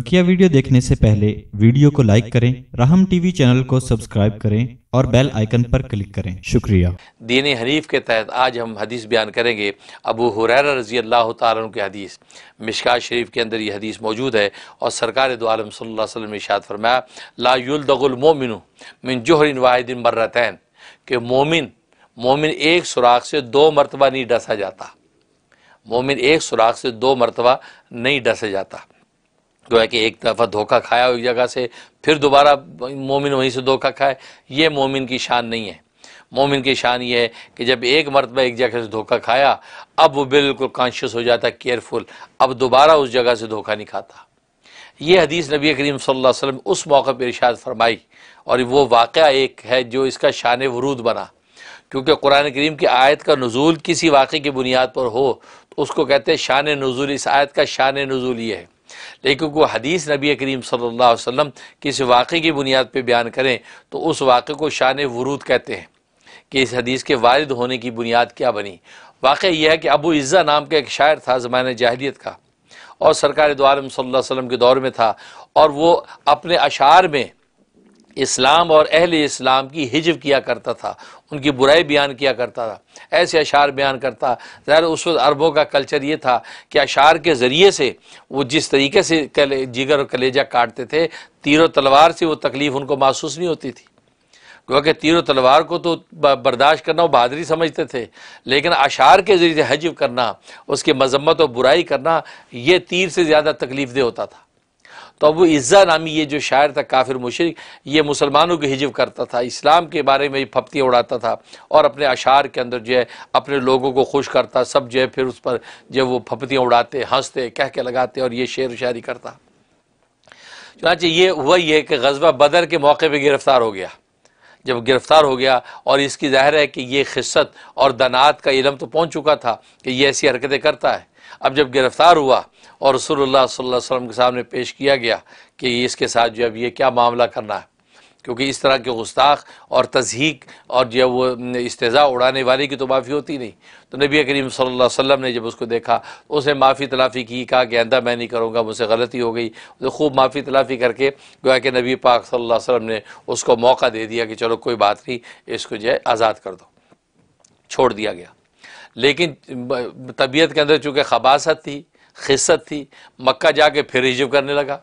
बकिया वीडियो देखने से पहले वीडियो को लाइक करें राहम टीवी चैनल को सब्सक्राइब करें और बेल आइकन पर क्लिक करें शुक्रिया दीन हनीफ के तहत आज हम हदीस बयान करेंगे अबू हुरैर रजी अल्लाह तन की हदीस मिशका शरीफ के अंदर यह हदीस मौजूद है और सरकार दो सल्लम सल्लल्लाहु इशाद फरमाया लायुलदगुलमोमिन मिन जोहरिन वाहिदिन मर्रतैन के मोमिन मोमिन एक सुराख से दो मरतबा नहीं डसा जाता मोमिन एक सुराख से दो मरतबा नहीं डसा जाता जो है कि एक दफ़ा धोखा खाया एक जगह से फिर दोबारा मोमिन वहीं से धोखा खाए ये मोमिन की शान नहीं है मोमिन की शान ये है कि जब एक मरतबा एक जगह से धोखा खाया अब वो बिल्कुल कॉन्शियस हो जाता केयरफुल अब दोबारा उस जगह से धोखा नहीं खाता ये हदीस नबी करीम सल्लल्लाहु अलैहि वसल्लम उस मौके पर इरशाद फरमाई और वो वाक़ एक है जो इसका शान वरूद बना क्योंकि कुरान करीम की आयत का नज़ूल किसी वाक़े की बुनियाद पर हो तो उसको कहते हैं शान नज़ूल इस आयत का शान नज़ूल ये है लेकिन को हदीस नबी करीम सल्ला वसम किसी वाक़े की बुनियाद पर बयान करें तो उस वाक़े को शान वरूद कहते हैं कि इस हदीस के वारद होने की बुनियाद क्या बनी वाक़ यह है कि अबू इज़्ज़ा नाम का एक शायर था ज़मान जाहलीत का और सरकार द्वारम सल्लल्लाहु अलैहि वसल्लम के दौर में था और वो अपने अशार में इस्लाम और अहल इस्लाम की हिजब किया करता था उनकी बुराई बयान किया करता था ऐसे अशार बयान करता ज़ाहिर उस वक्त अरबों का कल्चर ये था कि अशार के ज़रिए से वो जिस तरीके से कले जिगर और कलेजा काटते थे तीर तलवार से वो तकलीफ़ उनको महसूस नहीं होती थी क्योंकि तीर तलवार को तो बर्दाश्त करना वो बहादरी समझते थे लेकिन अशार के ज़रिए हजब करना उसकी मजम्मत और बुराई करना ये तीर से ज़्यादा तकलीफ़ दे होता था तो अबू इज़्ज़ा नामी ये जो शायर था काफिर मुशरक ये मुसलमानों को हिजब करता था इस्लाम के बारे में फप्तियाँ उड़ाता था और अपने अशार के अंदर जो है अपने लोगों को खुश करता सब जो है फिर उस पर जो वो फप्तियाँ उड़ाते हंसते कह के लगाते और ये शेर शायरी करता चुनाचे ये हुआ ये कि गजबा बदर के मौके पर गिरफ़्तार हो गया जब गिरफ़्तार हो गया और इसकी जाहिर है कि ये खिस्सत और दनात का इलम तो पहुँच चुका था कि ये ऐसी हरकतें करता है अब जब गिरफ़्तार हुआ और रसोल्ला वसम के सामने पेश किया गया कि इसके साथ जो अब ये क्या मामला करना है क्योंकि इस तरह के गुस्ताख और तजहीक और जो वो इस्तेज़ा उड़ाने वाले की तो माफ़ी होती नहीं तो नबी करीम सल्लल्लाहु अलैहि वसल्लम ने जब उसको देखा तो उसने माफ़ी तलाफ़ी की कहा कि अंदा मैं नहीं करूँगा मुझसे गलती हो गई तो खूब माफ़ी तलाफ़ी करके गोया कि नबी पाक सल्लल्लाहु अलैहि वसल्लम ने उसको मौका दे दिया कि चलो कोई बात नहीं इसको जो है आज़ाद कर दो छोड़ दिया गया लेकिन तबीयत के अंदर चूँकि खबासत थी खिसत थी मक्का जाके फिर हिजब करने लगा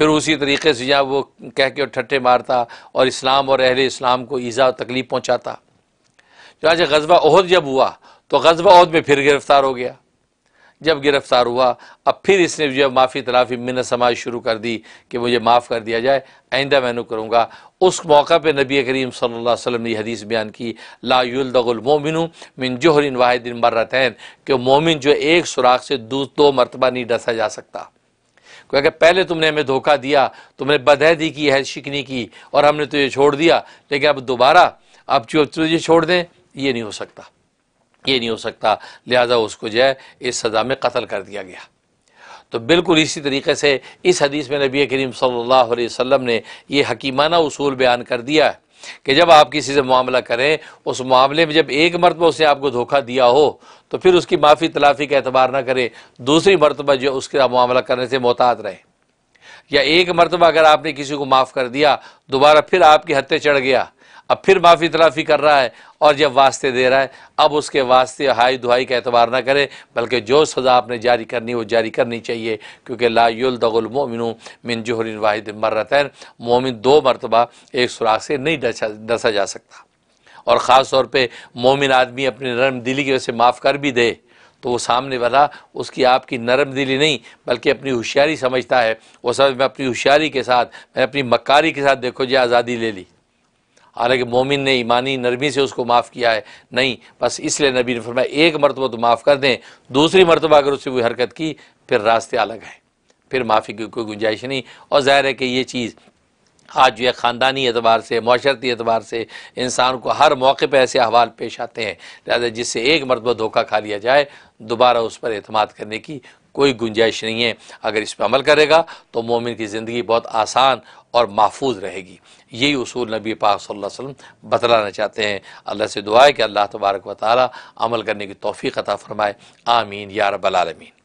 फिर उसी तरीके से या वो कह के ठट्ठे मारता और इस्लाम और अहले इस्लाम को ईज़ा और तकलीफ़ पहुँचाता जो आज गजबा अहद जब हुआ तो गजबा अहद में फिर गिरफ़्तार हो गया जब गिरफ़्तार हुआ अब फिर इसने जो है माफ़ी तलाफ़ी मिन समाज शुरू कर दी कि मुझे माफ़ कर दिया जाए आइंदा मैनू करूँगा उस मौका पर नबी करीम सल्लल्लाहु अलैहि वसल्लम ने हदीस बयान की लादमिन मिन जोहरिन वाहिदिन मर्रतैन कि मोमिन जो एक सुराख से दो, दो मरतबा नहीं डसा जा सकता अगर पहले तुमने हमें धोखा दिया तुमने बदहदी की है शिकनी की और हमने तुझे तो छोड़ दिया लेकिन अब दोबारा अब तुझे तो छोड़ दें ये नहीं हो सकता ये नहीं हो सकता लिहाजा उसको जो है इस सज़ा में कत्ल कर दिया गया तो बिल्कुल इसी तरीके से इस हदीस में नबी करीम सल्लल्लाहु अलैहि वसल्लम ने यह हकीमाना उसूल बयान कर दिया है कि जब आप किसी से मामला करें उस मामले में जब एक मरतबा उसने आपको धोखा दिया हो तो फिर उसकी माफ़ी तलाफ़ी का एतबार ना करें दूसरी मरतबा जो उसके मामला करने से मोहतात रहे या एक मरतबा अगर आपने किसी को माफ़ कर दिया दोबारा फिर आपकी हत्या चढ़ गया अब फिर माफ़ी तलाफ़ी कर रहा है और जब वास्ते दे रहा है अब उसके वास्ते हाई दुहाई का एतबार ना करें बल्कि जो सज़ा आपने जारी करनी वो जारी करनी चाहिए क्योंकि लायुलदगुलमोमिन मिन जहरिन वाहिद मर्रतैन मोमिन दो मरतबा एक सुराख से नहीं डसा डसा जा सकता और ख़ास तौर पर मोमिन आदमी अपनी नरम दिली की वजह से माफ़ कर भी दे तो वो सामने वाला उसकी आपकी नरम दिली नहीं बल्कि अपनी होशियारी समझता है वो समझ मैं अपनी होशियारी के साथ मैं अपनी मक्कारी के साथ देखो जी आज़ादी ले ली हालांकि मोमिन ने ईमानी नरमी से उसको माफ़ किया है नहीं बस इसलिए नबी ने फरमाया एक मरतबा तो माफ़ कर दें दूसरी मरतबा अगर उससे कोई हरकत की फिर रास्ते अलग हैं फिर माफ़ी की कोई गुंजाइश नहीं और ज़ाहिर है कि ये चीज़ आज जो है ख़ानदानी एतबार से माशरती एतबार से इंसान को हर मौके पर ऐसे अहवाल पेश आते हैं लिहाजा जिससे एक मरतबा धोखा खा लिया जाए दोबारा उस पर अतमाद करने की कोई गुंजाइश नहीं है अगर इस पर अमल करेगा तो मोमिन की ज़िंदगी बहुत आसान और महफूज रहेगी यही असूल नबी पाक सल्लल्लाहु अलैहि वसल्लम बतलाना चाहते हैं अल्लाह से दुआ है कि अल्लाह तबारक व ताली अमल करने की तोफ़ी अता फ़रमाए आमीन या रबालमीन